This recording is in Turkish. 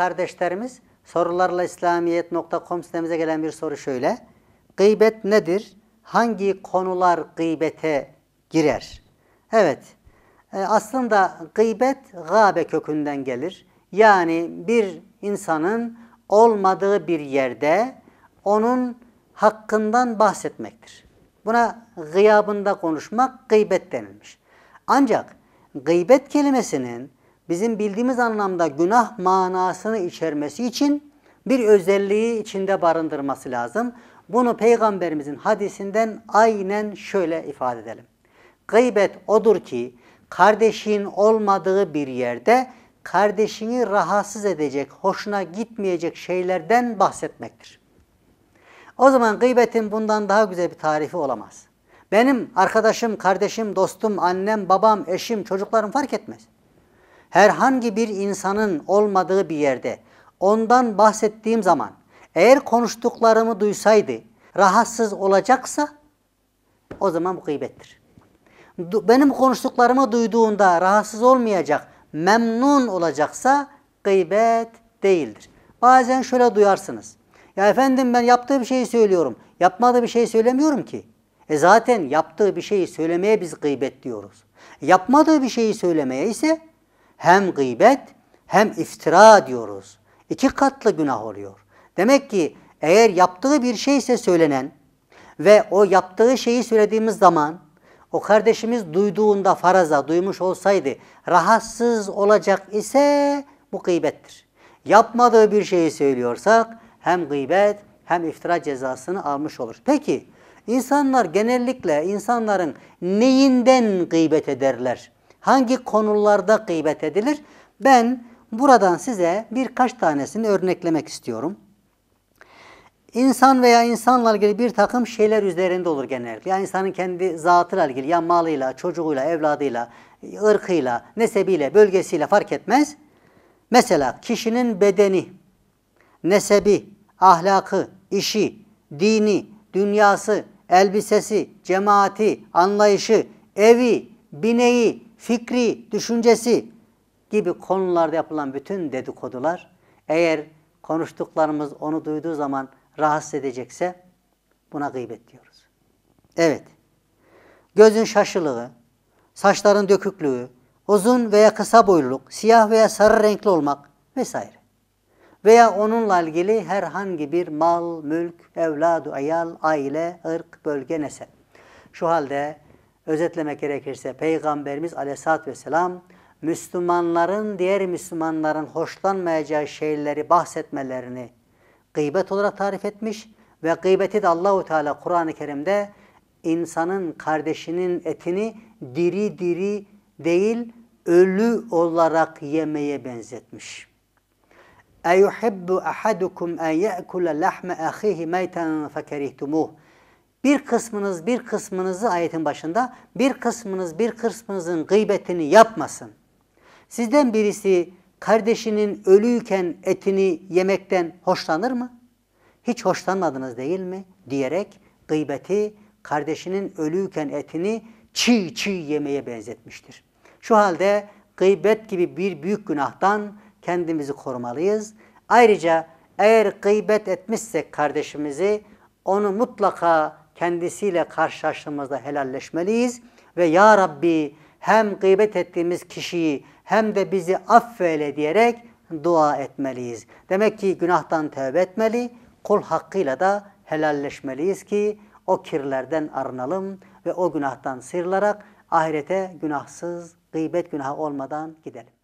kardeşlerimiz sorularla İslamiyet.com sitemize gelen bir soru şöyle. Gıybet nedir? Hangi konular gıybete girer? Evet, e, aslında gıybet gabe kökünden gelir. Yani bir insanın olmadığı bir yerde onun hakkından bahsetmektir. Buna gıyabında konuşmak gıybet denilmiş. Ancak gıybet kelimesinin bizim bildiğimiz anlamda günah manasını içermesi için bir özelliği içinde barındırması lazım. Bunu Peygamberimizin hadisinden aynen şöyle ifade edelim. Gıybet odur ki kardeşin olmadığı bir yerde kardeşini rahatsız edecek, hoşuna gitmeyecek şeylerden bahsetmektir. O zaman gıybetin bundan daha güzel bir tarifi olamaz. Benim arkadaşım, kardeşim, dostum, annem, babam, eşim, çocuklarım fark etmez herhangi bir insanın olmadığı bir yerde ondan bahsettiğim zaman eğer konuştuklarımı duysaydı rahatsız olacaksa o zaman bu gıybettir. Benim konuştuklarımı duyduğunda rahatsız olmayacak, memnun olacaksa gıybet değildir. Bazen şöyle duyarsınız. Ya efendim ben yaptığı bir şeyi söylüyorum. Yapmadığı bir şeyi söylemiyorum ki. E zaten yaptığı bir şeyi söylemeye biz gıybet diyoruz. Yapmadığı bir şeyi söylemeye ise hem gıybet hem iftira diyoruz. İki katlı günah oluyor. Demek ki eğer yaptığı bir şeyse ise söylenen ve o yaptığı şeyi söylediğimiz zaman o kardeşimiz duyduğunda faraza duymuş olsaydı rahatsız olacak ise bu gıybettir. Yapmadığı bir şeyi söylüyorsak hem gıybet hem iftira cezasını almış olur. Peki insanlar genellikle insanların neyinden gıybet ederler? hangi konularda gıybet edilir? Ben buradan size birkaç tanesini örneklemek istiyorum. İnsan veya insanla ilgili bir takım şeyler üzerinde olur genellikle. Yani insanın kendi zatıyla ilgili, ya malıyla, çocuğuyla, evladıyla, ırkıyla, nesebiyle, bölgesiyle fark etmez. Mesela kişinin bedeni, nesebi, ahlakı, işi, dini, dünyası, elbisesi, cemaati, anlayışı, evi, bineği, fikri, düşüncesi gibi konularda yapılan bütün dedikodular eğer konuştuklarımız onu duyduğu zaman rahatsız edecekse buna gıybet diyoruz. Evet. Gözün şaşılığı, saçların döküklüğü, uzun veya kısa boyluluk, siyah veya sarı renkli olmak vesaire. Veya onunla ilgili herhangi bir mal, mülk, evladu, ayal, aile, ırk, bölge, nesep. Şu halde Özetlemek gerekirse Peygamberimiz aleyhissalatü vesselam Müslümanların diğer Müslümanların hoşlanmayacağı şeyleri bahsetmelerini gıybet olarak tarif etmiş ve gıybeti de Allahu Teala Kur'an-ı Kerim'de insanın kardeşinin etini diri diri değil ölü olarak yemeye benzetmiş. اَيُحِبُّ اَحَدُكُمْ اَنْ يَأْكُلَ لَحْمَ اَخِيهِ مَيْتًا فَكَرِهْتُمُوهُ bir kısmınız bir kısmınızı ayetin başında bir kısmınız bir kısmınızın gıybetini yapmasın. Sizden birisi kardeşinin ölüyken etini yemekten hoşlanır mı? Hiç hoşlanmadınız değil mi? diyerek gıybeti kardeşinin ölüyken etini çiğ çiğ yemeye benzetmiştir. Şu halde gıybet gibi bir büyük günahtan kendimizi korumalıyız. Ayrıca eğer gıybet etmişsek kardeşimizi onu mutlaka kendisiyle karşılaştığımızda helalleşmeliyiz. Ve Ya Rabbi hem gıybet ettiğimiz kişiyi hem de bizi affeyle diyerek dua etmeliyiz. Demek ki günahtan tövbe etmeli, kul hakkıyla da helalleşmeliyiz ki o kirlerden arınalım ve o günahtan sıyrılarak ahirete günahsız, gıybet günahı olmadan gidelim.